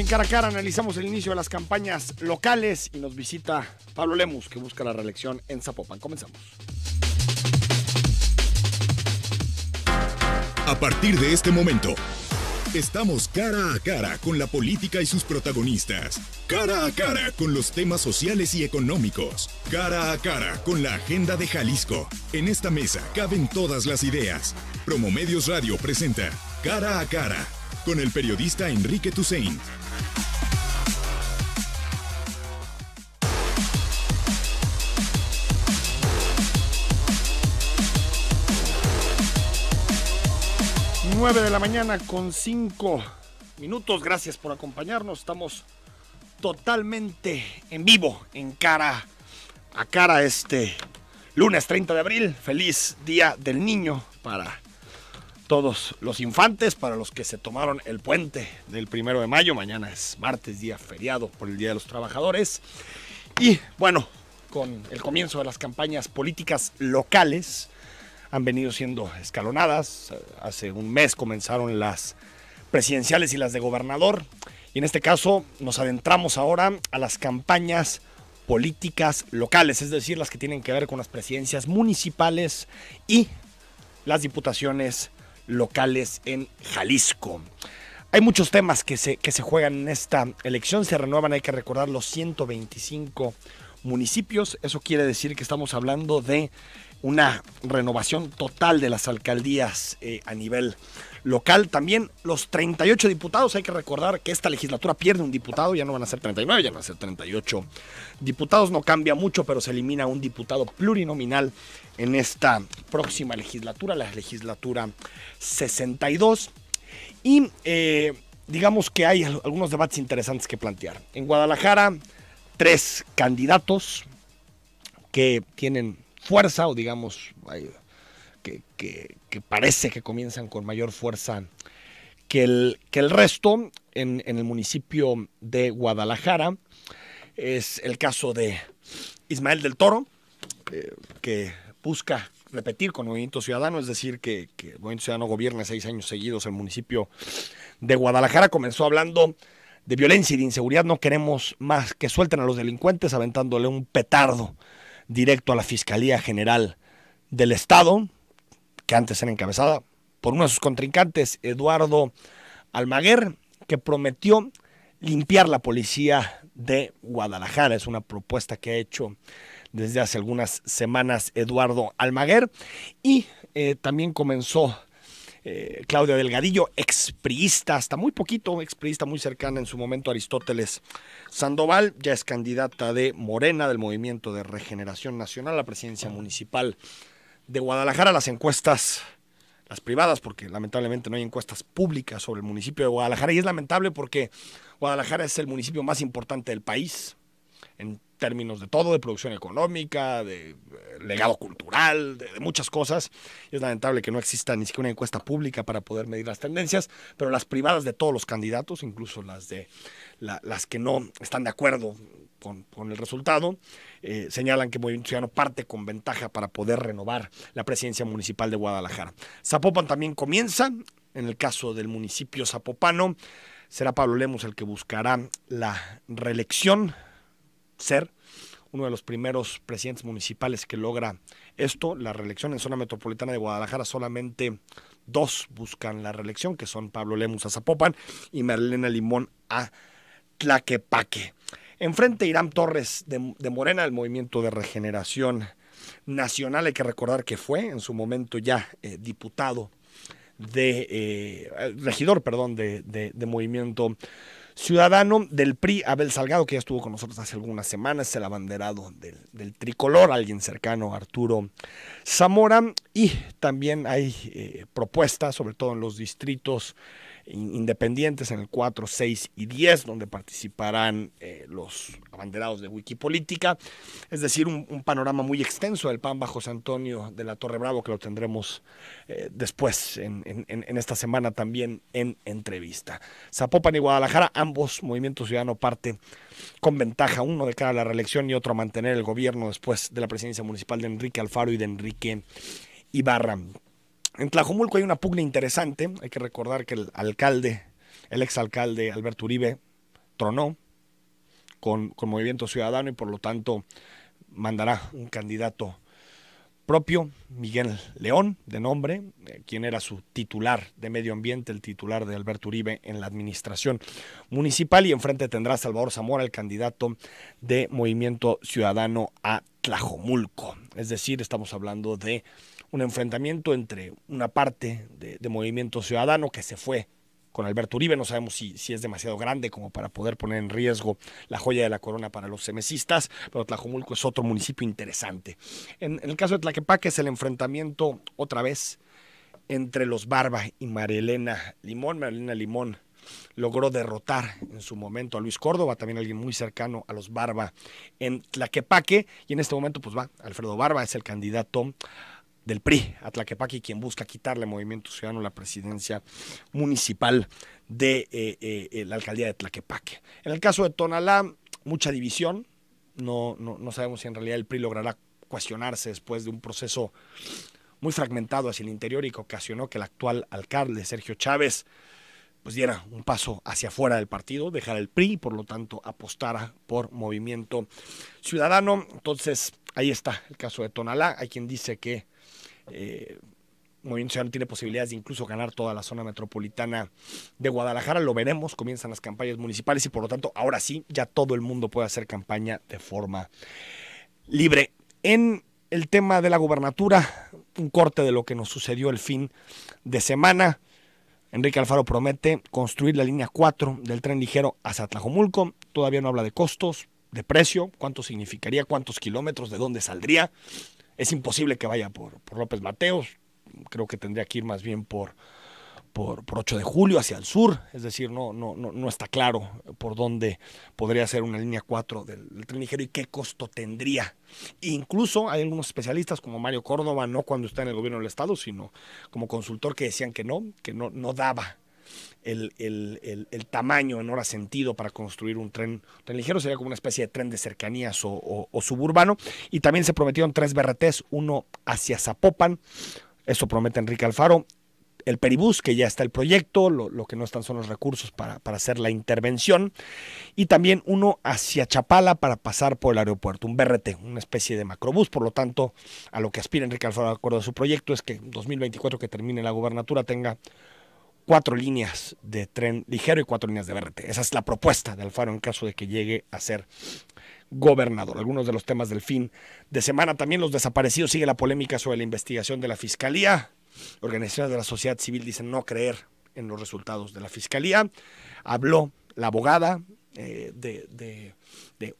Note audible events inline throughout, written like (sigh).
en cara a cara analizamos el inicio de las campañas locales y nos visita Pablo Lemus, que busca la reelección en Zapopan. Comenzamos. A partir de este momento, estamos cara a cara con la política y sus protagonistas. Cara a cara con los temas sociales y económicos. Cara a cara con la agenda de Jalisco. En esta mesa caben todas las ideas. Promomedios Radio presenta Cara a cara con el periodista Enrique Tusein. 9 de la mañana con 5 minutos. Gracias por acompañarnos. Estamos totalmente en vivo, en cara a cara este lunes 30 de abril. Feliz Día del Niño para todos los infantes, para los que se tomaron el puente del primero de mayo. Mañana es martes, día feriado por el Día de los Trabajadores. Y bueno, con el comienzo de las campañas políticas locales, han venido siendo escalonadas. Hace un mes comenzaron las presidenciales y las de gobernador. Y en este caso nos adentramos ahora a las campañas políticas locales, es decir, las que tienen que ver con las presidencias municipales y las diputaciones locales en Jalisco. Hay muchos temas que se, que se juegan en esta elección, se renuevan, hay que recordar los 125 municipios, eso quiere decir que estamos hablando de una renovación total de las alcaldías eh, a nivel local también los 38 diputados. Hay que recordar que esta legislatura pierde un diputado, ya no van a ser 39, ya van a ser 38 diputados. No cambia mucho, pero se elimina un diputado plurinominal en esta próxima legislatura, la legislatura 62. Y eh, digamos que hay algunos debates interesantes que plantear. En Guadalajara, tres candidatos que tienen fuerza o digamos que, parece que comienzan con mayor fuerza que el, que el resto en, el municipio de Guadalajara. Es el caso de Ismael del Toro, eh, que busca repetir con Movimiento Ciudadano, es decir, que, el Movimiento Ciudadano gobierna seis años seguidos el municipio de Guadalajara. Comenzó hablando de violencia y de inseguridad. No queremos más que suelten a los delincuentes aventándole un petardo directo a la Fiscalía General del Estado que antes era encabezada por uno de sus contrincantes, Eduardo Almaguer, que prometió limpiar la policía de Guadalajara. Es una propuesta que ha hecho desde hace algunas semanas Eduardo Almaguer. Y eh, también comenzó eh, Claudia Delgadillo, expriista, hasta muy poquito, expriista muy cercana en su momento a Aristóteles Sandoval, ya es candidata de Morena del Movimiento de Regeneración Nacional a la presidencia municipal de Guadalajara las encuestas, las privadas, porque lamentablemente no hay encuestas públicas sobre el municipio de Guadalajara. Y es lamentable porque Guadalajara es el municipio más importante del país términos de todo, de producción económica, de eh, legado cultural, de, muchas cosas. Es lamentable que no exista ni siquiera una encuesta pública para poder medir las tendencias, pero las privadas de todos los candidatos, incluso las, de, las que no están de acuerdo con, el resultado, eh, señalan que Movimiento Ciudadano parte con ventaja para poder renovar la presidencia municipal de Guadalajara. Zapopan también comienza, en el caso del municipio zapopano, será Pablo Lemos el que buscará la reelección ser uno de los primeros presidentes municipales que logra esto, la reelección en zona metropolitana de Guadalajara, solamente dos buscan la reelección, que son Pablo Lemus a Zapopan y Marlena Limón a Tlaquepaque. Enfrente Irán Torres de, Morena, el Movimiento de Regeneración Nacional, hay que recordar que fue en su momento ya eh, diputado de, eh, regidor, perdón, de, de, de Movimiento ciudadano del PRI, Abel Salgado, que ya estuvo con nosotros hace algunas semanas, el abanderado del, tricolor, alguien cercano, Arturo Zamora, y también hay eh, propuestas, sobre todo en los distritos independientes en el 4, 6 y 10, donde participarán eh, los abanderados de Wikipolítica. Es decir, un, panorama muy extenso del PAN bajo San Antonio de la Torre Bravo, que lo tendremos eh, después en, esta semana también en entrevista. Zapopan y Guadalajara, ambos movimientos ciudadanos parte con ventaja, uno de cara a la reelección y otro a mantener el gobierno después de la presidencia municipal de Enrique Alfaro y de Enrique Ibarra. En Tlajomulco hay una pugna interesante. Hay que recordar que el alcalde, el exalcalde Alberto Uribe, tronó con, con Movimiento Ciudadano y por lo tanto mandará un candidato propio, Miguel León, de nombre, eh, quien era su titular de medio ambiente, el titular de Alberto Uribe en la administración municipal, y enfrente tendrá Salvador Zamora, el candidato de Movimiento Ciudadano a Tlajomulco. Es decir, estamos hablando de un enfrentamiento entre una parte de, Movimiento Ciudadano que se fue con Alberto Uribe, no sabemos si, si, es demasiado grande como para poder poner en riesgo la joya de la corona para los semecistas, pero Tlajumulco es otro municipio interesante. En, el caso de Tlaquepaque es el enfrentamiento otra vez entre los Barba y Marielena Limón. Marielena Limón logró derrotar en su momento a Luis Córdoba, también alguien muy cercano a los Barba en Tlaquepaque, y en este momento pues va Alfredo Barba, es el candidato del PRI, y quien busca quitarle Movimiento Ciudadano la presidencia municipal de eh, eh, eh, la alcaldía de Tlaquepaque. En el caso de Tonalá, mucha división. No, no, sabemos si en realidad el PRI logrará cuestionarse después de un proceso muy fragmentado hacia el interior y que ocasionó que el actual alcalde, Sergio Chávez, pues diera un paso hacia afuera del partido, dejara el PRI y por lo tanto apostara por movimiento ciudadano. Entonces, ahí está el caso de Tonalá. Hay quien dice que eh, Movimiento Ciudadano tiene posibilidades de incluso ganar toda la zona metropolitana de Guadalajara. Lo veremos, comienzan las campañas municipales y por lo tanto, ahora sí, ya todo el mundo puede hacer campaña de forma libre. En el tema de la gubernatura, un corte de lo que nos sucedió el fin de semana. Enrique Alfaro promete construir la línea 4 del tren ligero hacia Tlajomulco. Todavía no habla de costos, de precio, cuánto significaría, cuántos kilómetros, de dónde saldría es imposible que vaya por, López Mateos. Creo que tendría que ir más bien por, por, 8 de julio hacia el sur, es decir, no, no, no, está claro por dónde podría ser una línea 4 del, tren ligero y qué costo tendría. Incluso hay algunos especialistas como Mario Córdoba, no cuando está en el gobierno del Estado, sino como consultor que decían que no, que no, no daba el, el, tamaño en hora sentido para construir un tren, tren, ligero, sería como una especie de tren de cercanías o, suburbano. Y también se prometieron tres BRTs, uno hacia Zapopan, eso promete Enrique Alfaro, el Peribús, que ya está el proyecto, lo, que no están son los recursos para, para, hacer la intervención, y también uno hacia Chapala para pasar por el aeropuerto, un BRT, una especie de macrobús, por lo tanto, a lo que aspira Enrique Alfaro de acuerdo a su proyecto es que en 2024 que termine la gubernatura tenga cuatro líneas de tren ligero y cuatro líneas de verde Esa es la propuesta de Alfaro en caso de que llegue a ser gobernador. Algunos de los temas del fin de semana. También los desaparecidos. Sigue la polémica sobre la investigación de la Fiscalía. Organizaciones de la sociedad civil dicen no creer en los resultados de la Fiscalía. Habló la abogada eh, de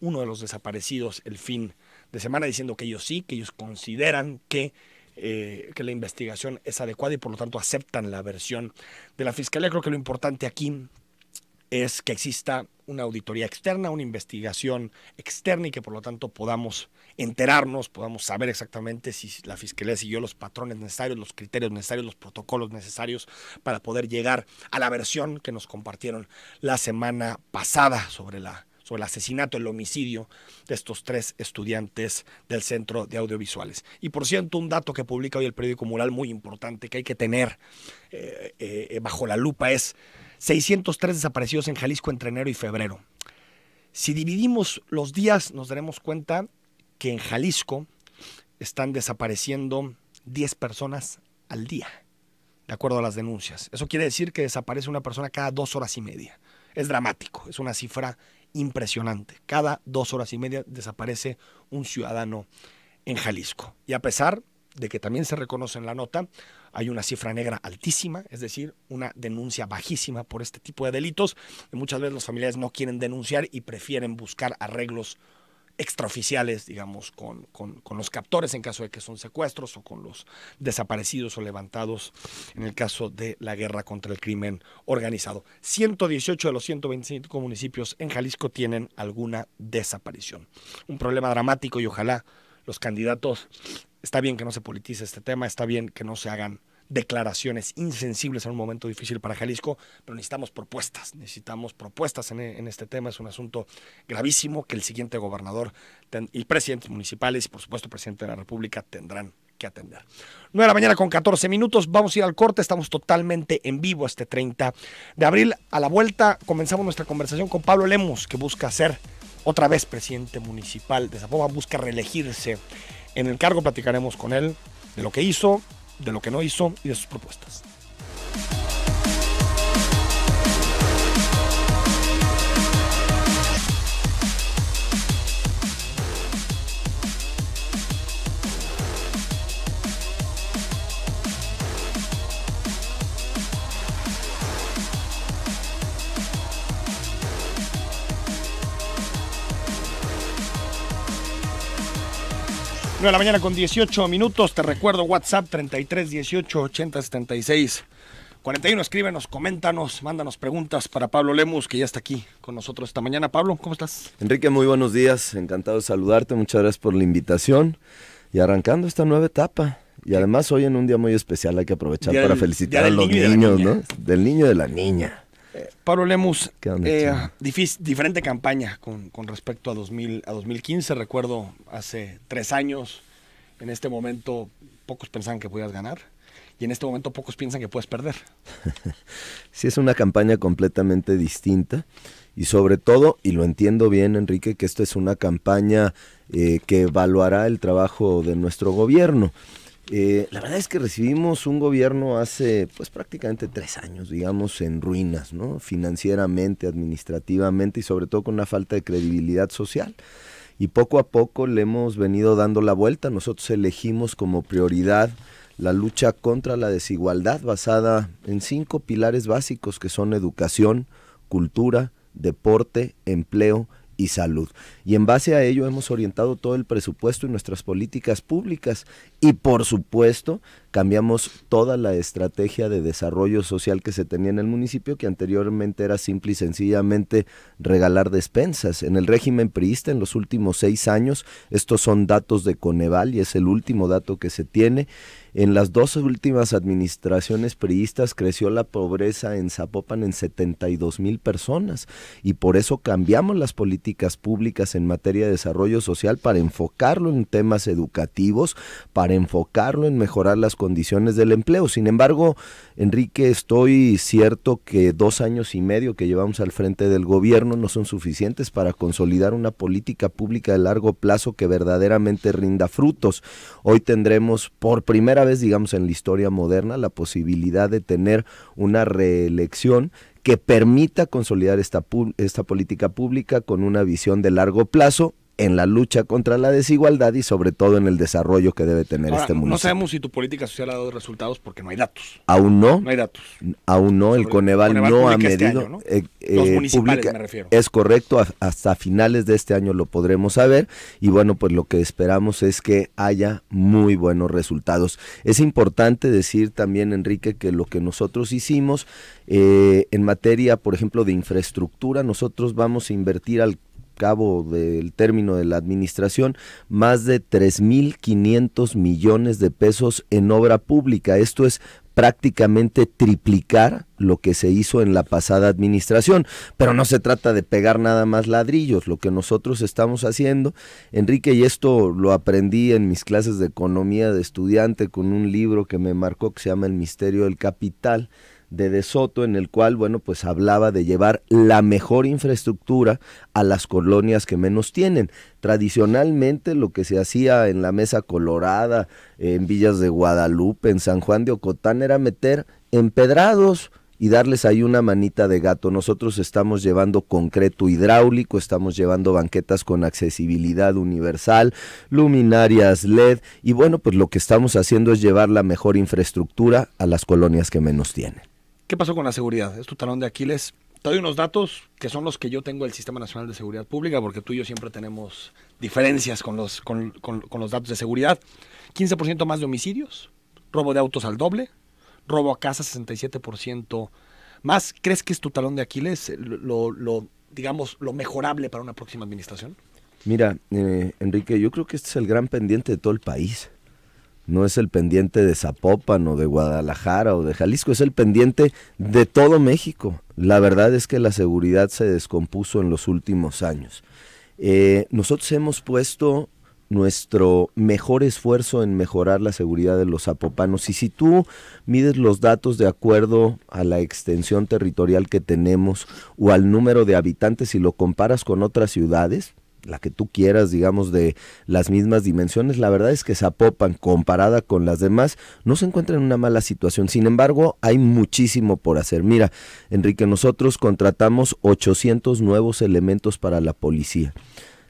uno de los desaparecidos el fin de semana diciendo que ellos sí, que ellos consideran que eh, que la investigación es adecuada y por lo tanto aceptan la versión de la fiscalía. Creo que lo importante aquí es que exista una auditoría externa, una investigación externa y que por lo tanto podamos enterarnos, podamos saber exactamente si la Fiscalía siguió los patrones necesarios, los criterios necesarios, los protocolos necesarios para poder llegar a la versión que nos compartieron la semana pasada sobre la sobre el asesinato, el homicidio de estos tres estudiantes del Centro de Audiovisuales. Y por cierto, un dato que publica hoy el periódico Mural muy importante que hay que tener eh, eh, eh, bajo la lupa es 603 desaparecidos en Jalisco entre enero y febrero. Si dividimos los días, nos daremos cuenta que en Jalisco están desapareciendo 10 personas al día, de acuerdo a las denuncias. Eso quiere decir que desaparece una persona cada dos horas y media. Es dramático, es una cifra impresionante. Cada dos horas y media desaparece un ciudadano en Jalisco. Y a pesar de que también se reconoce en la nota, hay una cifra negra altísima, es decir, una denuncia bajísima por este tipo de delitos. muchas veces las familias no quieren denunciar y prefieren buscar arreglos extraoficiales, digamos, con, los captores en caso de que son secuestros o con los desaparecidos o levantados en el caso de la guerra contra el crimen organizado. 118 de los 125 municipios en Jalisco tienen alguna desaparición. Un problema dramático y ojalá los candidatos, está bien que no se politice este tema, está bien que no se hagan declaraciones insensibles en un momento difícil para Jalisco, pero necesitamos propuestas, necesitamos propuestas en, e, este tema. Es un asunto gravísimo que el siguiente gobernador y presidentes municipales y por supuesto presidente de la República tendrán que atender. 9 de la mañana con 14 minutos, vamos a ir al corte, estamos totalmente en vivo este 30 de abril. A la vuelta comenzamos nuestra conversación con Pablo Lemos, que busca ser otra vez presidente municipal de Zapopan, busca reelegirse en el cargo, platicaremos con él de lo que hizo, de lo que no hizo y de sus propuestas. 9 de la mañana con 18 minutos. Te recuerdo WhatsApp 33 18 80 76 41. Escríbenos, coméntanos, mándanos preguntas para Pablo Lemus, que ya está aquí con nosotros esta mañana. Pablo, ¿cómo estás? Enrique, muy buenos días. Encantado de saludarte. Muchas gracias por la invitación. Y arrancando esta nueva etapa. Y además hoy en un día muy especial hay que aprovechar para felicitar a los niños, ¿no? Del niño de la niña. Eh, Pablo Lemus, eh, diferente campaña con, respecto a, 2000, a 2015. Recuerdo hace tres años, en este momento pocos pensaban que podías ganar y en este momento pocos piensan que puedes perder. (laughs) sí, es una campaña completamente distinta y sobre todo, y lo entiendo bien Enrique, que esto es una campaña eh, que evaluará el trabajo de nuestro gobierno. Eh, la verdad es que recibimos un gobierno hace pues prácticamente tres años, digamos, en ruinas, ¿no? Financieramente, administrativamente y sobre todo con una falta de credibilidad social. Y poco a poco le hemos venido dando la vuelta. Nosotros elegimos como prioridad la lucha contra la desigualdad basada en cinco pilares básicos que son educación, cultura, deporte, empleo y salud. Y en base a ello hemos orientado todo el presupuesto y nuestras políticas públicas. Y por supuesto, cambiamos toda la estrategia de desarrollo social que se tenía en el municipio, que anteriormente era simple y sencillamente regalar despensas. En el régimen priista, en los últimos seis años, estos son datos de Coneval y es el último dato que se tiene, en las dos últimas administraciones priistas creció la pobreza en Zapopan en 72 mil personas y por eso cambiamos las políticas públicas en materia de desarrollo social para enfocarlo en temas educativos, para enfocarlo en mejorar las condiciones del empleo. Sin embargo, Enrique, estoy cierto que dos años y medio que llevamos al frente del gobierno no son suficientes para consolidar una política pública de largo plazo que verdaderamente rinda frutos. Hoy tendremos por primera vez, digamos, en la historia moderna la posibilidad de tener una reelección que permita consolidar esta, esta política pública con una visión de largo plazo en la lucha contra la desigualdad y sobre todo en el desarrollo que debe tener este municipio. No sabemos si tu política social ha dado resultados porque no hay datos. Aún no. No hay datos. Aún no, el Coneval, no ha este medido. ¿no? Eh, eh, publica, Es correcto, hasta finales de este año lo podremos saber y bueno, pues lo que esperamos es que haya muy buenos resultados. Es importante decir también, Enrique, que lo que nosotros hicimos eh, en materia, por ejemplo, de infraestructura, nosotros vamos a invertir al cabo del término de la administración más de 3.500 millones de pesos en obra pública. Esto es prácticamente triplicar lo que se hizo en la pasada administración. Pero no se trata de pegar nada más ladrillos, lo que nosotros estamos haciendo. Enrique, y esto lo aprendí en mis clases de economía de estudiante con un libro que me marcó que se llama El Misterio del Capital de De Soto, en el cual, bueno, pues hablaba de llevar la mejor infraestructura a las colonias que menos tienen. Tradicionalmente lo que se hacía en la Mesa Colorada, en Villas de Guadalupe, en San Juan de Ocotán, era meter empedrados, y darles ahí una manita de gato. Nosotros estamos llevando concreto hidráulico, estamos llevando banquetas con accesibilidad universal, luminarias LED y bueno, pues lo que estamos haciendo es llevar la mejor infraestructura a las colonias que menos tienen. ¿Qué pasó con la seguridad? Es tu talón de Aquiles. Te doy unos datos que son los que yo tengo del Sistema Nacional de Seguridad Pública, porque tú y yo siempre tenemos diferencias con los, con, los datos de seguridad. 15% más de homicidios, robo de autos al doble, robo a casa 67% más. ¿Crees que es tu talón de Aquiles eh, lo, digamos, lo mejorable para una próxima administración? Mira, eh, Enrique, yo creo que este es el gran pendiente de todo el país no es el pendiente de Zapopan o de Guadalajara o de Jalisco, es el pendiente de todo México. La verdad es que la seguridad se descompuso en los últimos años. Eh, nosotros hemos puesto nuestro mejor esfuerzo en mejorar la seguridad de los zapopanos y si tú mides los datos de acuerdo a la extensión territorial que tenemos o al número de habitantes y lo comparas con otras ciudades, la que tú quieras, digamos, de las mismas dimensiones, la verdad es que Zapopan, comparada con las demás, no se encuentra en una mala situación. Sin embargo, hay muchísimo por hacer. Mira, Enrique, nosotros contratamos 800 nuevos elementos para la policía.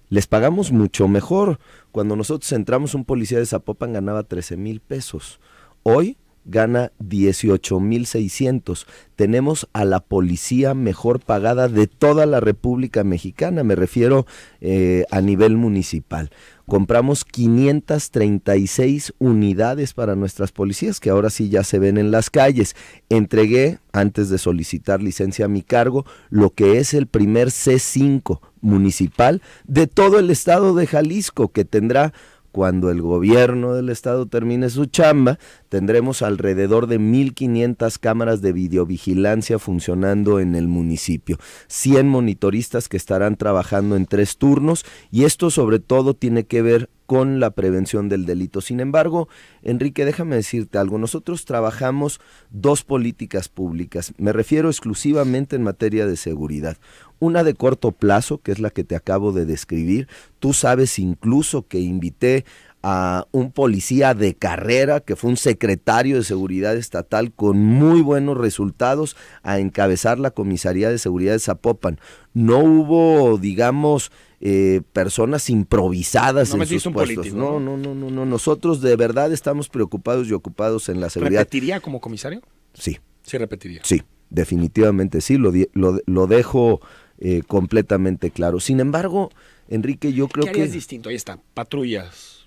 Les pagamos mucho mejor. Cuando nosotros entramos, un policía de Zapopan ganaba 13 mil pesos. Hoy gana 18.600. Tenemos a la policía mejor pagada de toda la República Mexicana, me refiero eh, a nivel municipal. Compramos 536 unidades para nuestras policías, que ahora sí ya se ven en las calles. Entregué, antes de solicitar licencia a mi cargo, lo que es el primer C5 municipal de todo el estado de Jalisco, que tendrá cuando el gobierno del estado termine su chamba, tendremos alrededor de 1.500 cámaras de videovigilancia funcionando en el municipio, 100 monitoristas que estarán trabajando en tres turnos y esto sobre todo tiene que ver con la prevención del delito. Sin embargo, Enrique, déjame decirte algo. Nosotros trabajamos dos políticas públicas. Me refiero exclusivamente en materia de seguridad. Una de corto plazo, que es la que te acabo de describir. Tú sabes incluso que invité a un policía de carrera que fue un secretario de seguridad estatal con muy buenos resultados a encabezar la comisaría de seguridad de Zapopan. No hubo, digamos, eh, personas improvisadas no en sus puestos. ¿no? no, no, no, Nosotros de verdad estamos preocupados y ocupados en la seguridad. ¿Repetiría como comisario? Sí. Sí, repetiría. Sí, definitivamente sí. Lo, dejo eh, completamente claro. Sin embargo, Enrique, yo creo que es distinto? Ahí está, patrullas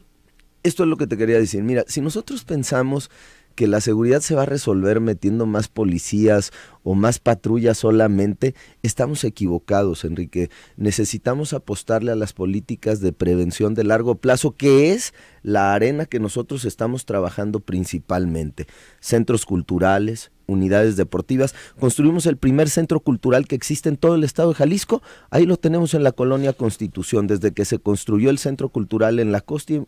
esto es lo que te quería decir. Mira, si nosotros pensamos que la seguridad se va a resolver metiendo más policías o más patrullas solamente, estamos equivocados, Enrique. Necesitamos apostarle a las políticas de prevención de largo plazo, que es la arena que nosotros estamos trabajando principalmente. Centros culturales, unidades deportivas. Construimos el primer centro cultural que existe en todo el estado de Jalisco. Ahí lo tenemos en la colonia Constitución. Desde que se construyó el centro cultural en la Consti,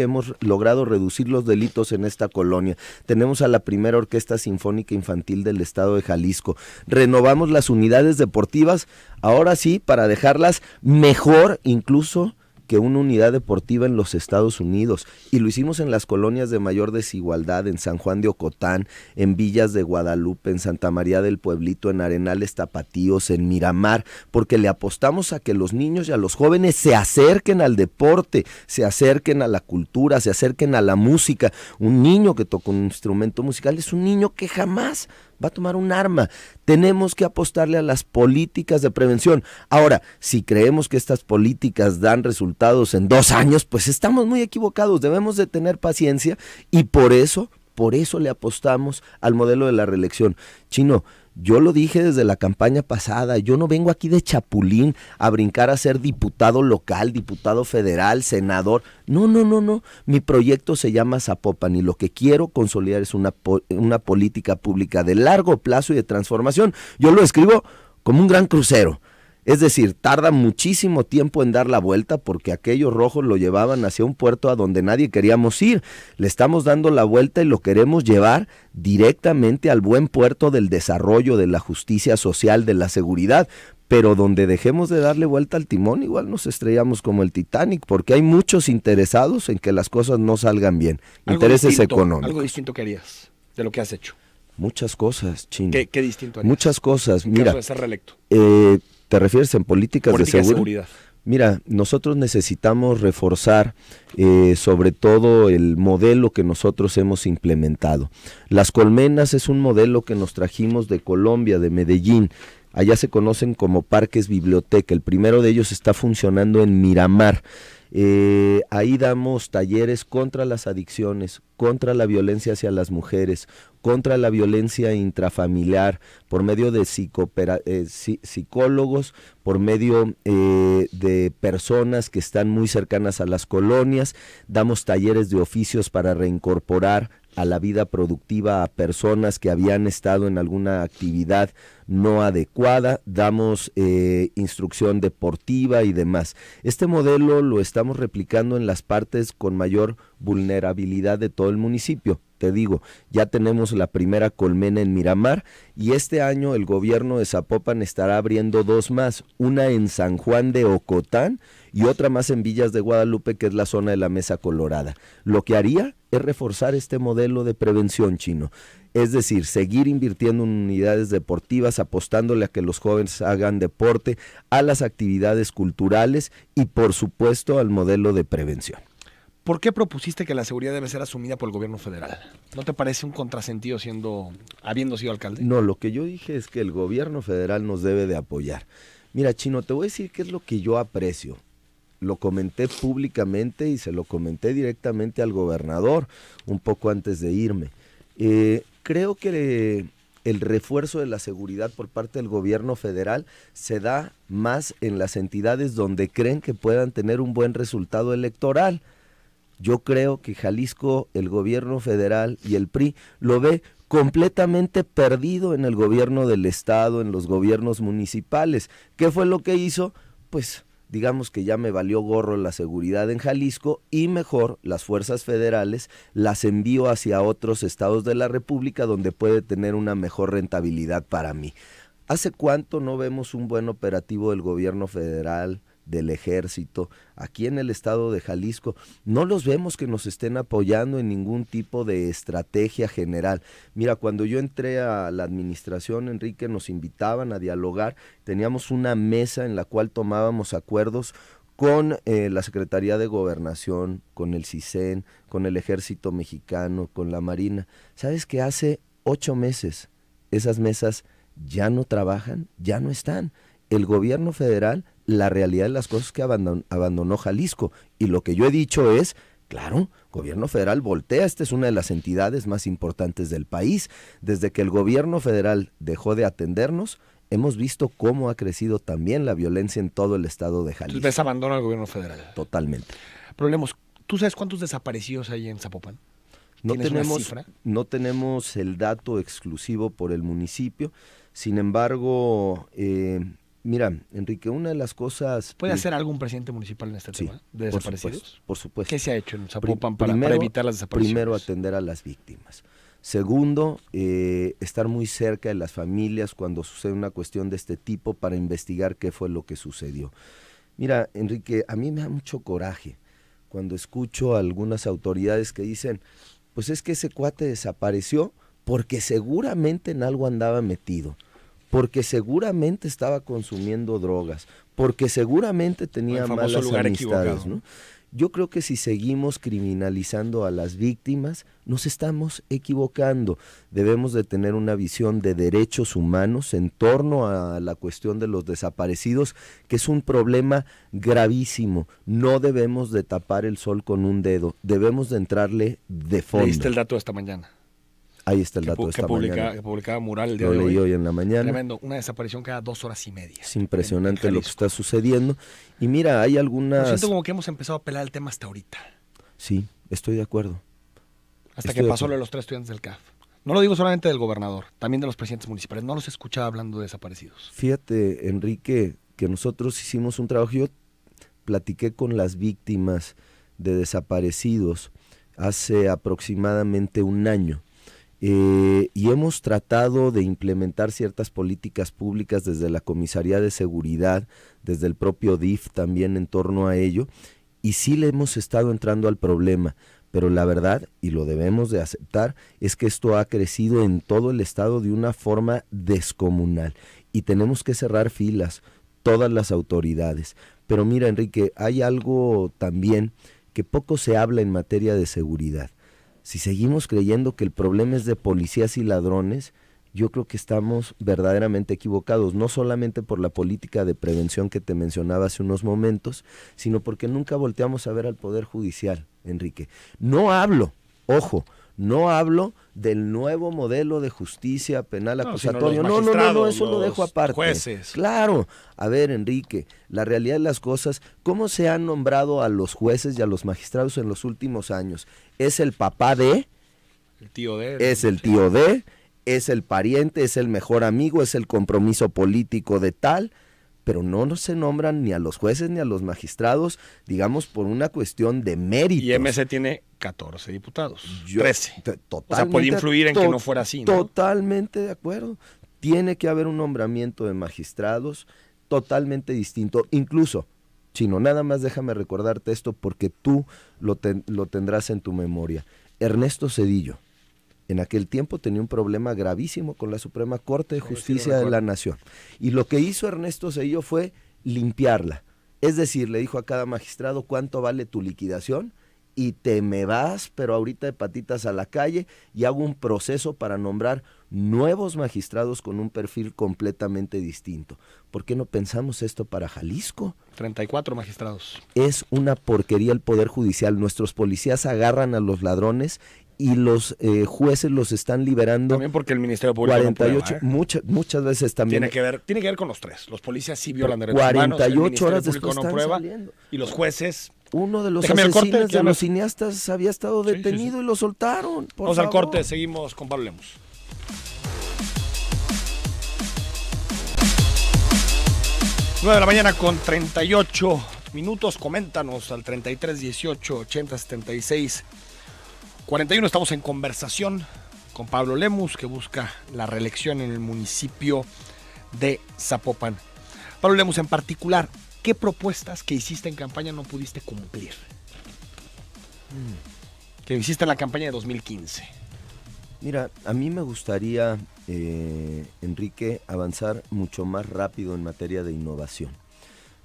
hemos logrado reducir los delitos en esta colonia. Tenemos a la primera orquesta sinfónica infantil del estado de Jalisco. Renovamos las unidades deportivas, ahora sí, para dejarlas mejor incluso que una unidad deportiva en los Estados Unidos y lo hicimos en las colonias de mayor desigualdad, en San Juan de Ocotán, en Villas de Guadalupe, en Santa María del Pueblito, en Arenales Tapatíos, en Miramar, porque le apostamos a que los niños y a los jóvenes se acerquen al deporte, se acerquen a la cultura, se acerquen a la música. Un niño que toca un instrumento musical es un niño que jamás va a tomar un arma. Tenemos que apostarle a las políticas de prevención. Ahora, si creemos que estas políticas dan resultados en dos años, pues estamos muy equivocados. Debemos de tener paciencia y por eso, por eso le apostamos al modelo de la reelección. Chino, yo lo dije desde la campaña pasada, yo no vengo aquí de chapulín a brincar a ser diputado local, diputado federal, senador. No, no, no, no. Mi proyecto se llama Zapopan y lo que quiero consolidar es una, una política pública de largo plazo y de transformación. Yo lo escribo como un gran crucero es decir, tarda muchísimo tiempo en dar la vuelta porque aquellos rojos lo llevaban hacia un puerto a donde nadie queríamos ir. Le estamos dando la vuelta y lo queremos llevar directamente al buen puerto del desarrollo, de la justicia social, de la seguridad. Pero donde dejemos de darle vuelta al timón, igual nos estrellamos como el Titanic, porque hay muchos interesados en que las cosas no salgan bien. Intereses económicos. Algo distinto que de lo que has hecho. Muchas cosas, Chino. ¿Qué, distinto Muchas cosas. Mira, ser reelecto. Eh, ¿Te refieres en políticas, de seguridad? Mira, nosotros necesitamos reforzar eh, sobre todo el modelo que nosotros hemos implementado. Las colmenas es un modelo que nos trajimos de Colombia, de Medellín. Allá se conocen como parques biblioteca. El primero de ellos está funcionando en Miramar. Eh, ahí damos talleres contra las adicciones, contra la violencia hacia las mujeres, contra la violencia intrafamiliar, por medio de eh, psicólogos, por medio eh, de personas que están muy cercanas a las colonias. Damos talleres de oficios para reincorporar a la vida productiva a personas que habían estado en alguna actividad no adecuada, damos eh, instrucción deportiva y demás. Este modelo lo estamos replicando en las partes con mayor vulnerabilidad de todo el municipio. Te digo, ya tenemos la primera colmena en Miramar y este año el gobierno de Zapopan estará abriendo dos más, una en San Juan de Ocotán y otra más en Villas de Guadalupe, que es la zona de la Mesa Colorada. Lo que haría es reforzar este modelo de prevención chino. Es decir, seguir invirtiendo en unidades deportivas, apostándole a que los jóvenes hagan deporte, a las actividades culturales y por supuesto al modelo de prevención. ¿Por qué propusiste que la seguridad debe ser asumida por el gobierno federal? ¿No te parece un contrasentido siendo, habiendo sido alcalde? No, lo que yo dije es que el gobierno federal nos debe de apoyar. Mira, Chino, te voy a decir qué es lo que yo aprecio. Lo comenté públicamente y se lo comenté directamente al gobernador un poco antes de irme. Eh, creo que el refuerzo de la seguridad por parte del gobierno federal se da más en las entidades donde creen que puedan tener un buen resultado electoral. Yo creo que Jalisco, el gobierno federal y el PRI lo ve completamente perdido en el gobierno del Estado, en los gobiernos municipales. ¿Qué fue lo que hizo? Pues digamos que ya me valió gorro la seguridad en Jalisco y mejor las fuerzas federales las envío hacia otros estados de la República donde puede tener una mejor rentabilidad para mí. ¿Hace cuánto no vemos un buen operativo del gobierno federal, del ejército, aquí en el estado de Jalisco, no los vemos que nos estén apoyando en ningún tipo de estrategia general. Mira, cuando yo entré a la administración, Enrique, nos invitaban a dialogar, teníamos una mesa en la cual tomábamos acuerdos con eh, la Secretaría de Gobernación, con el CISEN, con el Ejército Mexicano, con la Marina. ¿Sabes que hace ocho meses esas mesas ya no trabajan, ya no están? El gobierno federal la realidad de las cosas que abandonó, Jalisco. Y lo que yo he dicho es, claro, gobierno federal voltea, esta es una de las entidades más importantes del país. Desde que el gobierno federal dejó de atendernos, hemos visto cómo ha crecido también la violencia en todo el estado de Jalisco. desabandona al gobierno federal. Totalmente. Problemas. ¿Tú sabes cuántos desaparecidos hay en Zapopan? No tenemos, no tenemos el dato exclusivo por el municipio. Sin embargo, eh, Mira, Enrique, una de las cosas... ¿Puede hacer algún presidente municipal en este tema de desaparecidos? Por supuesto, ¿Qué se ha hecho en Zapopan para, evitar las desapariciones? Primero, atender a las víctimas. Segundo, eh, estar muy cerca de las familias cuando sucede una cuestión de este tipo para investigar qué fue lo que sucedió. Mira, Enrique, a mí me da mucho coraje cuando escucho a algunas autoridades que dicen, pues es que ese cuate desapareció porque seguramente en algo andaba metido porque seguramente estaba consumiendo drogas, porque seguramente tenía malas amistades. Yo creo que si seguimos criminalizando a las víctimas, nos estamos equivocando. Debemos de tener una visión de derechos humanos en torno a la cuestión de los desaparecidos, que es un problema gravísimo. No debemos de tapar el sol con un dedo, debemos de entrarle de fondo. Leíste el dato esta mañana. Ahí está el dato de esta publicaba Mural de hoy. hoy en la mañana. Tremendo, una desaparición cada dos horas y media. Es impresionante lo que está sucediendo. Y mira, hay algunas... Me siento como que hemos empezado a pelar el tema hasta ahorita. Sí, estoy de acuerdo. Hasta que pasó lo de los tres estudiantes del CAF. No lo digo solamente del gobernador, también de los presidentes municipales. No los escuchaba hablando de desaparecidos. Fíjate, Enrique, que nosotros hicimos un trabajo. Yo platiqué con las víctimas de desaparecidos hace aproximadamente un año eh, y hemos tratado de implementar ciertas políticas públicas desde la Comisaría de Seguridad, desde el propio DIF también en torno a ello, y sí le hemos estado entrando al problema, pero la verdad, y lo debemos de aceptar, es que esto ha crecido en todo el estado de una forma descomunal, y tenemos que cerrar filas, todas las autoridades. Pero mira, Enrique, hay algo también que poco se habla en materia de seguridad si seguimos creyendo que el problema es de policías y ladrones, yo creo que estamos verdaderamente equivocados, no solamente por la política de prevención que te mencionaba hace unos momentos, sino porque nunca volteamos a ver al Poder Judicial, Enrique. No hablo, ojo, no hablo del nuevo modelo de justicia penal acusatorio. No, no, no, eso lo dejo aparte. Jueces. Claro. A ver, Enrique, la realidad de las cosas, ¿cómo se han nombrado a los jueces y a los magistrados en los últimos años? ¿Es el papá de? El tío de. Es el tío de, es el pariente, es el mejor amigo, es el compromiso político de tal pero no, se nombran ni a los jueces ni a los magistrados, digamos, por una cuestión de mérito. Y MC tiene 14 diputados. 13. O sea, puede influir en que no fuera así. Totalmente de acuerdo. Tiene que haber un nombramiento de magistrados totalmente distinto. Incluso, no, nada más déjame recordarte esto porque tú lo, lo tendrás en tu memoria. Ernesto Cedillo, en aquel tiempo tenía un problema gravísimo con la Suprema Corte de Justicia de la Nación. Y lo que hizo Ernesto Cedillo fue limpiarla. Es decir, le dijo a cada magistrado cuánto vale tu liquidación y te me vas, pero ahorita de patitas a la calle y hago un proceso para nombrar nuevos magistrados con un perfil completamente distinto. ¿Por qué no pensamos esto para Jalisco? 34 magistrados. Es una porquería el Poder Judicial. Nuestros policías agarran a los ladrones y los eh, jueces los están liberando. También porque el Ministerio Público muchas, veces también. Tiene que, ver, tiene que ver con los tres. Los policías sí violan derechos 48 horas después saliendo. y los jueces uno de los asesinos de los cineastas había estado detenido y lo soltaron. Vamos al corte, seguimos con Pablo Lemus. Nueve de la mañana con 38 minutos. Coméntanos al 33 18 80 76 41. Estamos en conversación con Pablo Lemus, que busca la reelección en el municipio de Zapopan. Pablo Lemus, en particular, ¿qué propuestas que hiciste en campaña no pudiste cumplir? Mm. Que hiciste en la campaña de 2015. Mira, a mí me gustaría, eh, Enrique, avanzar mucho más rápido en materia de innovación.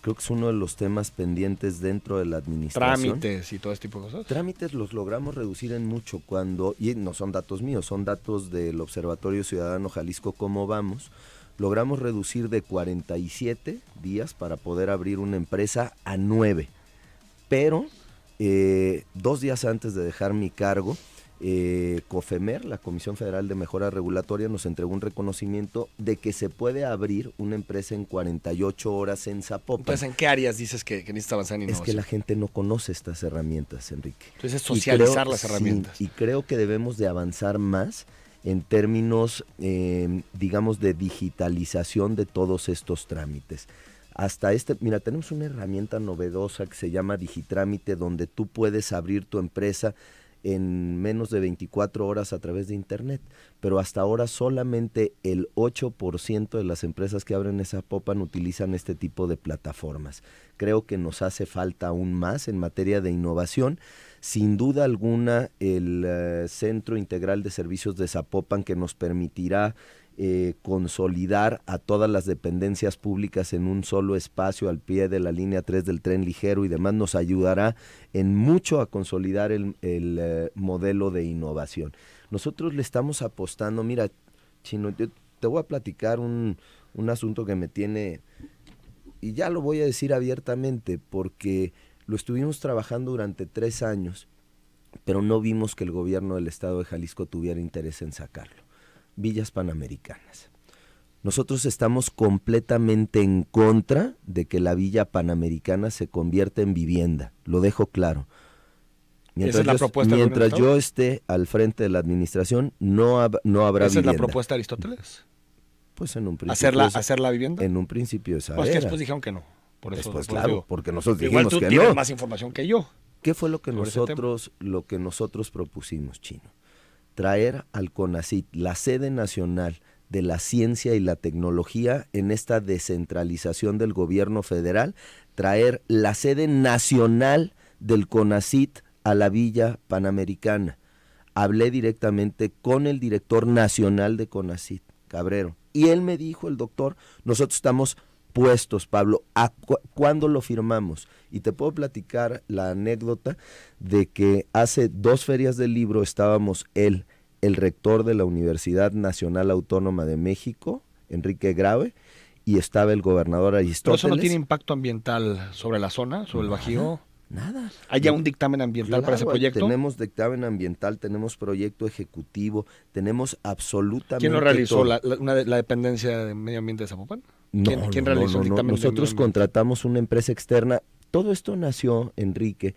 Creo que es uno de los temas pendientes dentro de la administración. Trámites y todo este tipo de cosas. Trámites los logramos reducir en mucho cuando, y no son datos míos, son datos del Observatorio Ciudadano Jalisco, cómo vamos logramos reducir de 47 días para poder abrir una empresa a 9. Pero eh, dos días antes de dejar mi cargo, eh, COFEMER, la Comisión Federal de Mejora Regulatoria, nos entregó un reconocimiento de que se puede abrir una empresa en 48 horas en Zapopan. Entonces, ¿en qué áreas dices que, que necesita avanzar en Es que la gente no conoce estas herramientas, Enrique. Entonces, es socializar las herramientas. y creo que debemos de avanzar más en términos, em, digamos, de digitalización de todos estos trámites. Hasta este, mira, tenemos una herramienta novedosa que se llama Digitrámite, donde tú puedes abrir tu empresa en menos de 24 horas a través de Internet. Pero hasta ahora solamente el 8% de las empresas que abren esa popa utilizan este tipo de plataformas. Creo que nos hace falta aún más en materia de innovación sin duda alguna el eh, Centro Integral de Servicios de Zapopan que nos permitirá eh, consolidar a todas las dependencias públicas en un solo espacio al pie de la línea 3 del tren ligero y demás nos ayudará en mucho a consolidar el, eh, modelo de innovación. Nosotros le estamos apostando, mira, Chino, te voy a platicar un asunto que me tiene, y ya lo voy a decir abiertamente, porque lo estuvimos trabajando durante tres años, pero no vimos que el gobierno del estado de Jalisco tuviera interés en sacarlo. Villas Panamericanas. Nosotros estamos completamente en contra de que la Villa Panamericana se convierta en vivienda, lo dejo claro. Mientras, yo, esté al frente de la administración, no, no habrá ¿Esa es la propuesta de Aristóteles? Pues en un principio. hacer la vivienda? En un principio esa pues era. después dijeron que no. Después, claro, porque nosotros dijimos Igual tú más información que yo. ¿Qué fue lo que nosotros lo que nosotros propusimos, Chino? Traer al CONACIT, la sede nacional de la ciencia y la tecnología en esta descentralización del gobierno federal, traer la sede nacional del CONACIT a la Villa Panamericana. Hablé directamente con el director nacional de CONACIT, Cabrero, y él me dijo, el doctor, nosotros estamos puestos, Pablo, a cuándo lo firmamos. Y te puedo platicar la anécdota de que hace dos ferias del libro estábamos él, el rector de la Universidad Nacional Autónoma de México, Enrique Grave, y estaba el gobernador Aristóteles. eso no tiene impacto ambiental sobre la zona, sobre el Bajío? Nada. ¿Hay ya un dictamen ambiental para ese proyecto? Tenemos dictamen ambiental, tenemos proyecto ejecutivo, tenemos absolutamente. ¿Quién lo realizó? La, ¿La dependencia de medio ambiente de Zapopan? Nosotros contratamos una empresa externa. Todo esto nació, Enrique,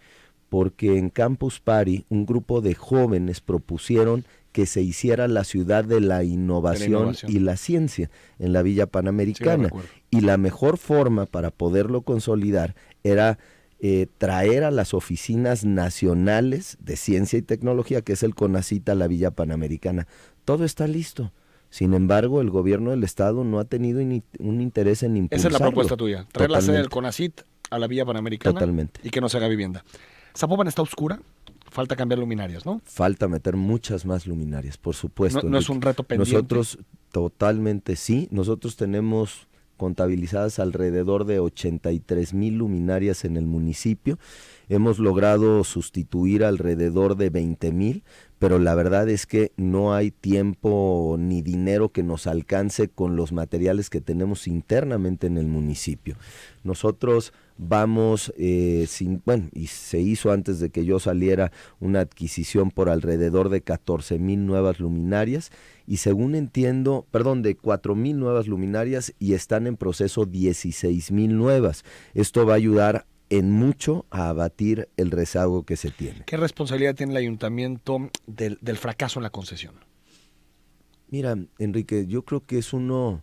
porque en Campus Pari un grupo de jóvenes propusieron que se hiciera la ciudad de la innovación, y la ciencia en la Villa Panamericana. y la mejor forma para poderlo consolidar era eh, traer a las oficinas nacionales de ciencia y tecnología, que es el CONACITA, la Villa Panamericana. Todo está listo. Sin embargo, el gobierno del Estado no ha tenido un interés en impulsarlo. Esa es la propuesta tuya, traer la sede del CONACIT a la Vía Panamericana Totalmente. y que no se haga vivienda. ¿Zapopan está oscura? Falta cambiar luminarias, ¿no? Falta meter muchas más luminarias, por supuesto. No, es un reto pendiente. Nosotros, totalmente sí. Nosotros tenemos contabilizadas alrededor de 83 mil luminarias en el municipio. Hemos logrado sustituir alrededor de 20 mil pero la verdad es que no hay tiempo ni dinero que nos alcance con los materiales que tenemos internamente en el municipio. Nosotros vamos, eh, sin, bueno, y se hizo antes de que yo saliera una adquisición por alrededor de 14 mil nuevas luminarias y según entiendo, perdón, de 4 mil nuevas luminarias y están en proceso 16 mil nuevas. Esto va a ayudar en mucho a abatir el rezago que se tiene. ¿Qué responsabilidad tiene el ayuntamiento del, fracaso en la concesión? Mira, Enrique, yo creo que es uno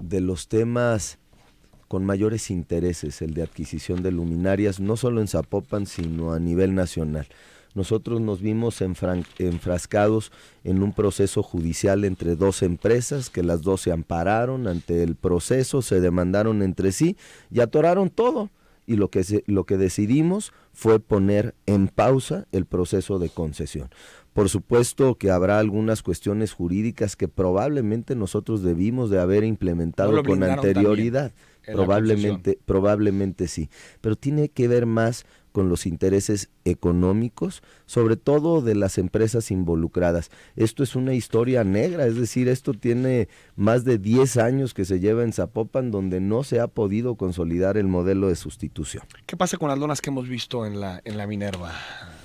de los temas con mayores intereses, el de adquisición de luminarias, no solo en Zapopan, sino a nivel nacional. Nosotros nos vimos enfrascados en un proceso judicial entre dos empresas, que las dos se ampararon ante el proceso, se demandaron entre sí y atoraron todo y lo que, se, lo que decidimos fue poner en pausa el proceso de concesión. Por supuesto que habrá algunas cuestiones jurídicas que probablemente nosotros debimos de haber implementado con anterioridad. Probablemente, probablemente sí. Pero tiene que ver más con los intereses económicos, sobre todo de las empresas involucradas. Esto es una historia negra, es decir, esto tiene más de 10 años que se lleva en Zapopan donde no se ha podido consolidar el modelo de sustitución. ¿Qué pasa con las lonas que hemos visto en la, en la Minerva?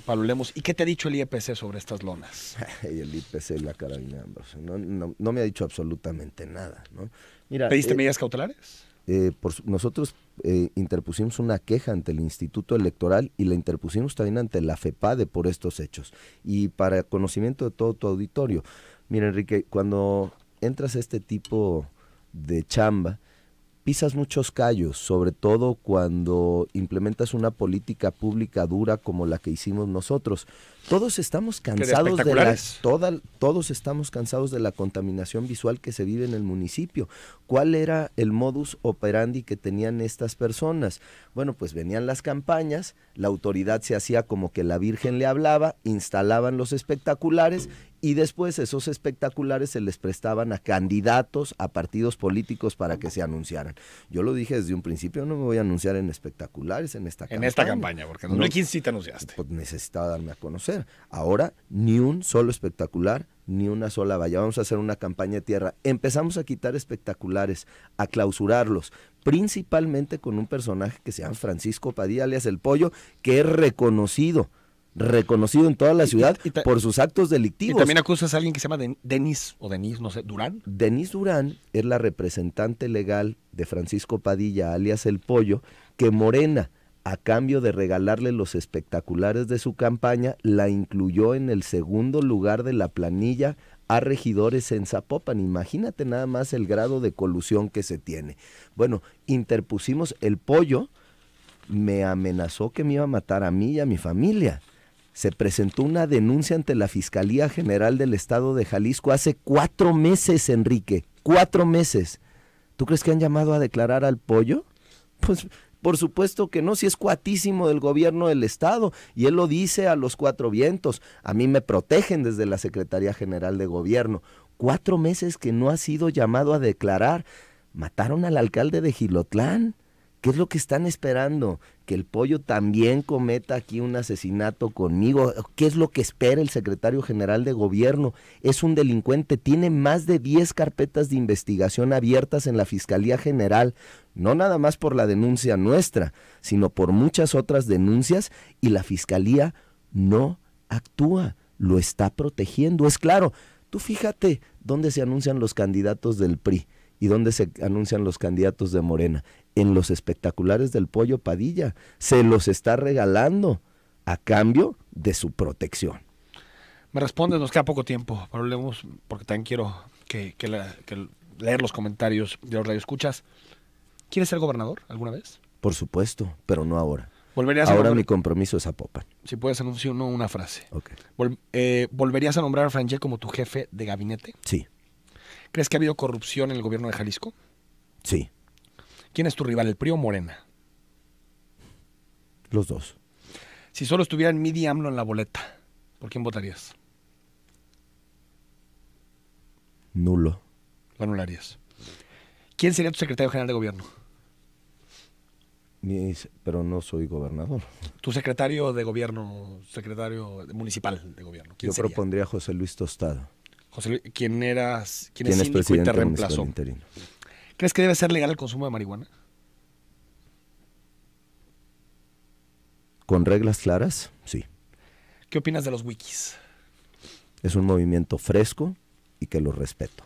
Pablo Lemos. ¿Y qué te ha dicho el IEPC sobre estas lonas? (laughs) el IPC, la carabina, no, no, no, me ha dicho absolutamente nada. ¿no? Mira, ¿Pediste eh, medidas cautelares? Eh, por, nosotros eh, interpusimos una queja ante el Instituto Electoral y la interpusimos también ante la FEPADE por estos hechos. Y para conocimiento de todo tu auditorio, mira Enrique, cuando entras a este tipo de chamba, pisas muchos callos, sobre todo cuando implementas una política pública dura como la que hicimos nosotros. Todos estamos cansados de la, todos estamos cansados de la contaminación visual que se vive en el municipio. ¿Cuál era el modus operandi que tenían estas personas? Bueno, pues venían las campañas, la autoridad se hacía como que la Virgen le hablaba, instalaban los espectaculares y después esos espectaculares se les prestaban a candidatos, a partidos políticos para que se anunciaran. Yo lo dije desde un principio, no me voy a anunciar en espectaculares en esta campaña. En esta campaña, porque no quien sí te anunciaste. Pues necesitaba darme a conocer. Ahora, ni un solo espectacular, ni una sola valla. Vamos a hacer una campaña de tierra. Empezamos a quitar espectaculares, a clausurarlos, principalmente con un personaje que se llama Francisco Padilla, alias El Pollo, que es reconocido reconocido en toda la ciudad por sus actos delictivos. Y también acusas a alguien que se llama Denis o Denis, no sé, Durán. Denis Durán es la representante legal de Francisco Padilla, alias El Pollo, que Morena, a cambio de regalarle los espectaculares de su campaña, la incluyó en el segundo lugar de la planilla a regidores en Zapopan. Imagínate nada más el grado de colusión que se tiene. Bueno, interpusimos el pollo, me amenazó que me iba a matar a mí y a mi familia se presentó una denuncia ante la Fiscalía General del Estado de Jalisco hace cuatro meses, Enrique. Cuatro meses. ¿Tú crees que han llamado a declarar al pollo? Pues por supuesto que no, si es cuatísimo del gobierno del Estado. Y él lo dice a los cuatro vientos. A mí me protegen desde la Secretaría General de Gobierno. Cuatro meses que no ha sido llamado a declarar. Mataron al alcalde de Gilotlán. ¿Qué es lo que están esperando? ¿Que el pollo también cometa aquí un asesinato conmigo? ¿Qué es lo que espera el secretario general de gobierno? Es un delincuente, tiene más de 10 carpetas de investigación abiertas en la Fiscalía General, no nada más por la denuncia nuestra, sino por muchas otras denuncias y la Fiscalía no actúa, lo está protegiendo. Es claro, tú fíjate dónde se anuncian los candidatos del PRI y dónde se anuncian los candidatos de Morena. En los espectaculares del pollo Padilla. Se los está regalando a cambio de su protección. Me respondes, nos queda poco tiempo, pero porque también quiero que, leer los comentarios de los escuchas ¿Quieres ser gobernador alguna vez? Por supuesto, pero no ahora. ¿Volverías ahora a mi compromiso es a popa. Si puedes anunciar una frase. Eh, ¿Volverías a nombrar a Franje como tu jefe de gabinete? Sí. ¿Crees que ha habido corrupción en el gobierno de Jalisco? Sí. ¿Quién es tu rival, el PRI o Morena? Los dos. Si solo estuvieran Midi y AMLO en la boleta, ¿por quién votarías? Nulo. Lo anularías. ¿Quién sería tu secretario general de gobierno? pero no soy gobernador. Tu secretario de gobierno, secretario municipal de gobierno. Yo propondría a José Luis Tostado. José Luis, eras, ¿Quién es, el presidente y te reemplazó. Interino. ¿Crees que debe ser legal el consumo de marihuana? Con reglas claras, sí. ¿Qué opinas de los wikis? Es un movimiento fresco y que lo respeto.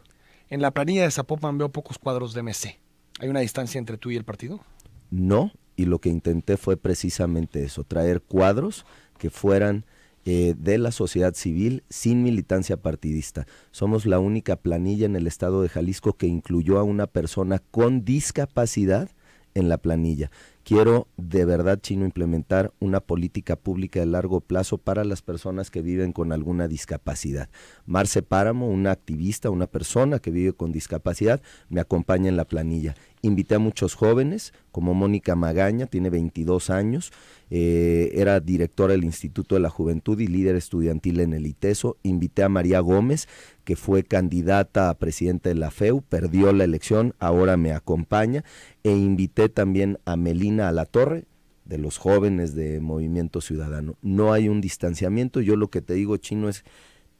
En la planilla de Zapopan veo pocos cuadros de MC. ¿Hay una distancia entre tú y el partido? No, y lo que intenté fue precisamente eso, traer cuadros que fueran eh, de la sociedad civil sin militancia partidista. Somos la única planilla en el estado de Jalisco que incluyó a una persona con discapacidad en la planilla. Quiero de verdad, Chino, implementar una política pública de largo plazo para las personas que viven con alguna discapacidad. Marce Páramo, una activista, una persona que vive con discapacidad, me acompaña en la planilla. Invité a muchos jóvenes, como Mónica Magaña, tiene 22 años, eh, era directora del Instituto de la Juventud y líder estudiantil en el ITESO. Invité a María Gómez, que fue candidata a presidenta de la FEU, perdió la elección, ahora me acompaña. E invité también a Melina a la Torre, de los jóvenes de Movimiento Ciudadano. No hay un distanciamiento. Yo lo que te digo, Chino, es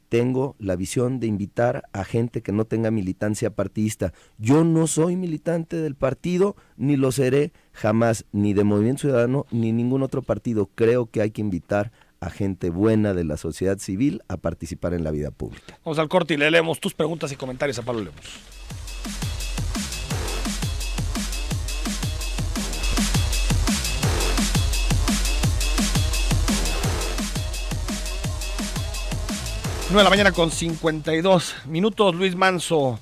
tengo la visión de invitar a gente que no tenga militancia partidista. Yo no soy militante del partido, ni lo seré jamás, ni de Movimiento Ciudadano, ni ningún otro partido. Creo que hay que invitar a gente buena de la sociedad civil a participar en la vida pública. Vamos al corte y le leemos tus preguntas y comentarios a Pablo Lemos. de la mañana con 52 minutos, Luis Manso.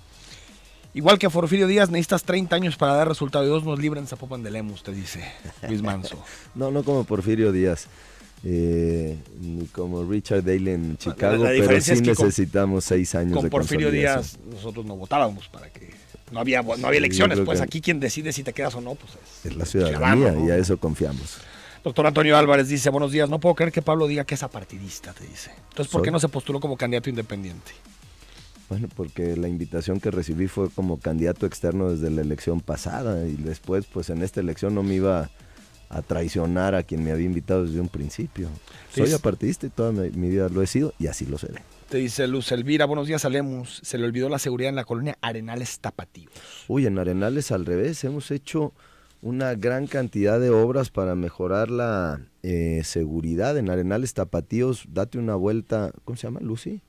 Igual que a Porfirio Díaz, necesitas 30 años para dar resultado. dos nos libre en Zapopan de Lemus, te dice Luis Manso. (laughs) no, no como Porfirio Díaz. Eh, ni como Richard Dale en Chicago, pero sí que necesitamos 6 seis años con Porfirio Díaz nosotros no votábamos para que no había no había elecciones, pues aquí quien decide si te quedas o no, pues es, la ciudadanía y a eso confiamos. Doctor Antonio Álvarez dice, buenos días, no puedo creer que Pablo diga que es apartidista, te dice. Entonces, ¿por qué no se postuló como candidato independiente? Bueno, porque la invitación que recibí fue como candidato externo desde la elección pasada y después, pues en esta elección no me iba a traicionar a quien me había invitado desde un principio. Soy apartidista y toda mi, vida lo he sido y así lo seré. Te dice Luz Elvira, buenos días, Salemos. Se le olvidó la seguridad en la colonia Arenales Tapativos. Uy, en Arenales al revés, hemos hecho una gran cantidad de obras para mejorar la eh, seguridad en Arenales Tapatíos. Date una vuelta, ¿cómo se llama? Lucy.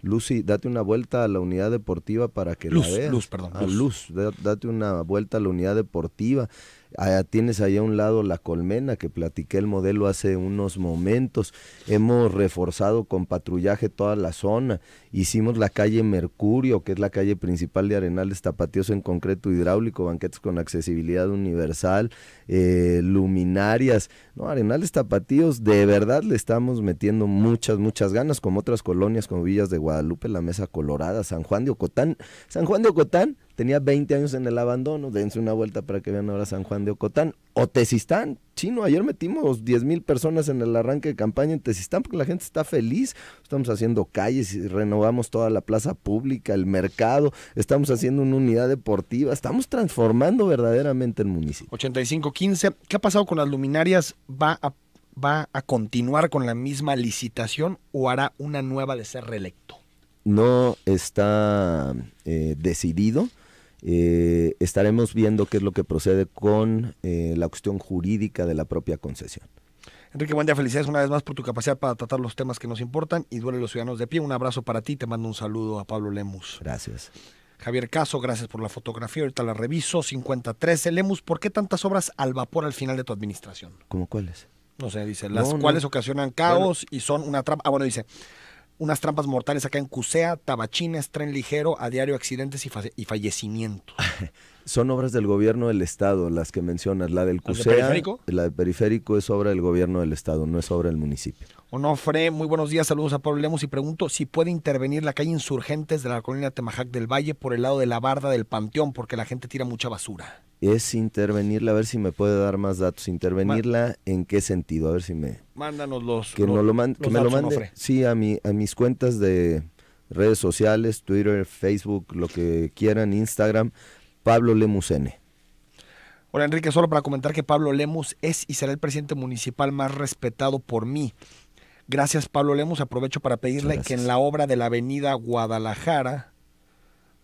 Lucy, date una vuelta a la unidad deportiva para que la veas. Luz, perdón. Ah, luz, date una vuelta a la unidad deportiva. Ah, tienes ahí a un lado la colmena que platiqué el modelo hace unos momentos. Hemos reforzado con patrullaje toda la zona. Hicimos la calle Mercurio, que es la calle principal de Arenales Tapatíos en concreto hidráulico, banquetes con accesibilidad universal, eh, luminarias. No, Arenales Tapatíos, de verdad le estamos metiendo muchas, muchas ganas, como otras colonias como Villas de Guadalupe, la Mesa Colorada, San Juan de Ocotán. San Juan de Ocotán tenía 20 años en el abandono, dense una vuelta para que vean ahora San Juan de Ocotán. O Tezistán, chino, ayer metimos 10 mil personas en el arranque de campaña en Tezistán porque la gente está feliz. Estamos haciendo calles y renovamos toda la plaza pública, el mercado, estamos haciendo una unidad deportiva, estamos transformando verdaderamente el municipio. 85-15, ¿qué ha pasado con las luminarias? ¿Va a, ¿Va a continuar con la misma licitación o hará una nueva de ser reelecto? No está eh, decidido eh, estaremos viendo qué es lo que procede con eh, la cuestión jurídica de la propia concesión. Enrique, buen día, felicidades una vez más por tu capacidad para tratar los temas que nos importan y duele los ciudadanos de pie. Un abrazo para ti, te mando un saludo a Pablo Lemus. Gracias. Javier Caso, gracias por la fotografía, ahorita la reviso, 5013. Lemus, ¿por qué tantas obras al vapor al final de tu administración? ¿Cómo cuáles? No sé, dice, las cuales ocasionan caos y son una trampa. Ah, bueno, dice, unas trampas mortales acá en Cusea, Tabachines, tren ligero, a diario accidentes y, fallecimientos. y (laughs) Son obras del gobierno del Estado las que mencionas. La del CUSEA. ¿La del periférico? es obra del gobierno del Estado, no es obra del municipio. Onofre, muy buenos días, saludos a Pablo Lemos y pregunto si puede intervenir la calle Insurgentes de la colonia Temajac del Valle por el lado de la barda del Panteón, porque la gente tira mucha basura. Es intervenirla, a ver si me puede dar más datos. Intervenirla, ¿en qué sentido? A ver si me. Mándanos los. Que, lo que me lo mande. Sí, a, mi, a mis cuentas de redes sociales, Twitter, Facebook, lo que quieran, Instagram, Pablo Lemus N. Hola Enrique, solo para comentar que Pablo Lemus es y será el presidente municipal más respetado por mí. Gracias Pablo Lemus, aprovecho para pedirle que en la obra de la avenida Guadalajara,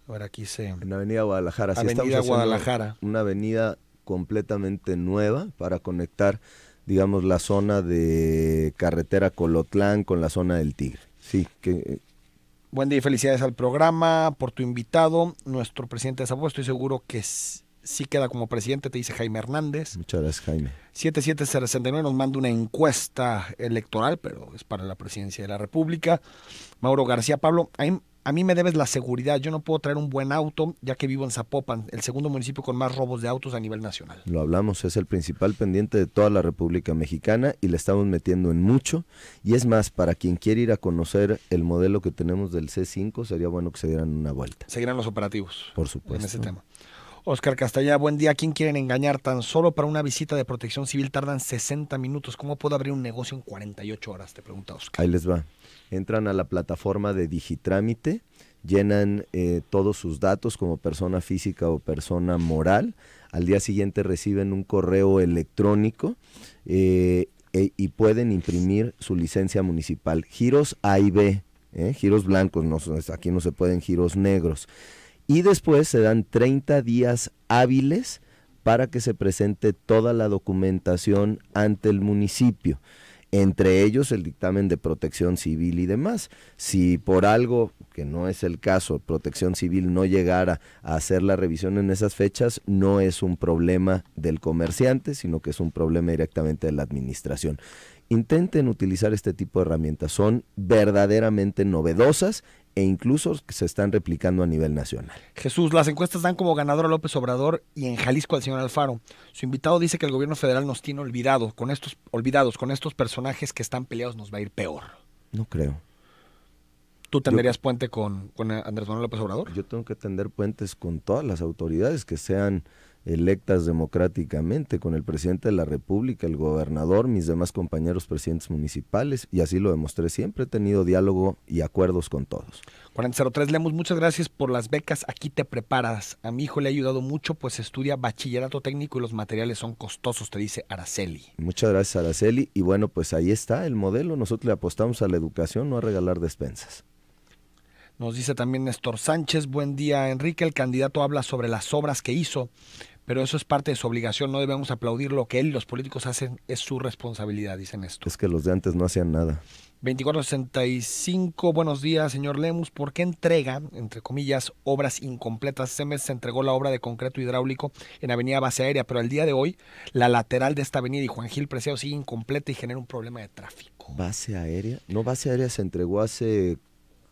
ahora aquí se... En la avenida Guadalajara, sí, avenida Guadalajara. Una avenida completamente nueva para conectar, digamos, la zona de carretera Colotlán con la zona del Tigre. Sí, que eh, Buen día y felicidades al programa, por tu invitado, nuestro presidente de Sabo. Estoy seguro que sí queda como presidente, te dice Jaime Hernández. Muchas gracias, Jaime. 7769 nos manda una encuesta electoral, pero es para la presidencia de la República. Mauro García Pablo, a mí me debes la seguridad, yo no puedo traer un buen auto ya que vivo en Zapopan, el segundo municipio con más robos de autos a nivel nacional. Lo hablamos, es el principal pendiente de toda la República Mexicana y le estamos metiendo en mucho. Y es más, para quien quiere ir a conocer el modelo que tenemos del C5, sería bueno que se dieran una vuelta. Seguirán los operativos. Por supuesto. En ese tema. Oscar Castalla, buen día. quién quieren engañar? Tan solo para una visita de protección civil tardan 60 minutos. ¿Cómo puedo abrir un negocio en 48 horas? Te pregunta Oscar. Ahí les va entran a la plataforma de Digitrámite, llenan eh, todos sus datos como persona física o persona moral. Al día siguiente reciben un correo electrónico eh, e, y pueden imprimir su licencia municipal. Giros A y B, ¿eh? giros blancos, no, aquí no se pueden giros negros. Y después se dan 30 días hábiles para que se presente toda la documentación ante el municipio entre ellos el dictamen de protección civil y demás. Si por algo, que no es el caso, protección civil no llegara a hacer la revisión en esas fechas, no es un problema del comerciante, sino que es un problema directamente de la administración. Intenten utilizar este tipo de herramientas, son verdaderamente novedosas e incluso se están replicando a nivel nacional. Jesús, las encuestas dan como ganador a López Obrador y en Jalisco al señor Alfaro. Su invitado dice que el gobierno federal nos tiene olvidado, con estos, olvidados, con estos personajes que están peleados nos va a ir peor. No creo. ¿Tú tenderías puente con, con Andrés Manuel López Obrador? Yo tengo que tender puentes con todas las autoridades que sean electas democráticamente con el presidente de la República, el gobernador, mis demás compañeros presidentes municipales, y así lo demostré siempre. He tenido diálogo y acuerdos con todos. 4003 Lemos, muchas gracias por las becas. Aquí te preparas. A mi hijo le ha ayudado mucho, pues estudia bachillerato técnico y los materiales son costosos, te dice Araceli. Muchas gracias, Araceli. Y bueno, pues ahí está el modelo. Nosotros le apostamos a la educación, no a regalar despensas. Nos dice también Néstor Sánchez, buen día Enrique, el candidato habla sobre las obras que hizo pero eso es parte de su obligación, no debemos aplaudir lo que él y los políticos hacen, es su responsabilidad, dicen esto. Es que los de antes no hacían nada. 2465, buenos días, señor Lemus. ¿Por qué entrega, entre comillas, obras incompletas? Ese se entregó la obra de concreto hidráulico en Avenida Base Aérea, pero al día de hoy la lateral de esta avenida y Juan Gil Preciado sigue incompleta y genera un problema de tráfico. ¿Base Aérea? No, Base Aérea se entregó hace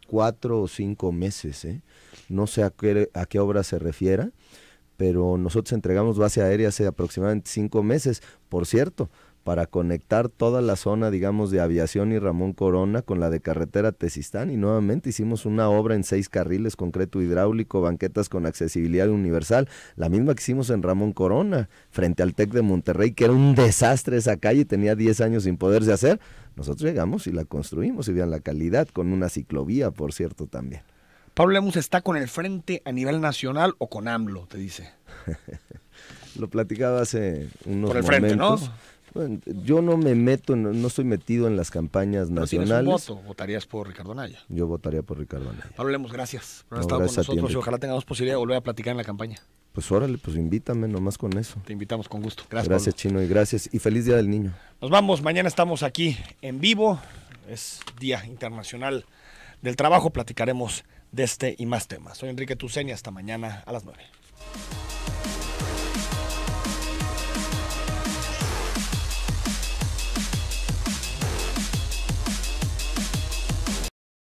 cuatro o cinco meses, ¿eh? No sé a qué, a qué obra se refiera pero nosotros entregamos base aérea hace aproximadamente cinco meses, por cierto, para conectar toda la zona, digamos, de aviación y Ramón Corona con la de carretera Tesistán. Y nuevamente hicimos una obra en seis carriles, concreto hidráulico, banquetas con accesibilidad universal, la misma que hicimos en Ramón Corona, frente al TEC de Monterrey, que era un desastre esa calle, tenía 10 años sin poderse hacer. Nosotros llegamos y la construimos y vean la calidad, con una ciclovía, por cierto, también. Pablo Lemus está con el frente a nivel nacional o con AMLO, te dice. (laughs) Lo platicaba hace unos Por el frente, ¿no? yo no me meto, no, estoy metido en las campañas nacionales. Si un voto, votarías por Ricardo Anaya. Yo votaría por Ricardo Anaya. Pablo Lemos, gracias por haber estado con nosotros y ojalá tengamos posibilidad de volver a platicar en la campaña. Pues órale, pues invítame nomás con eso. Te invitamos con gusto. Gracias. Gracias, Chino, y gracias. Y feliz Día del Niño. Nos vamos, mañana estamos aquí en vivo. Es Día Internacional del Trabajo, platicaremos de este y más temas. Soy Enrique Tuseña, hasta mañana a las 9.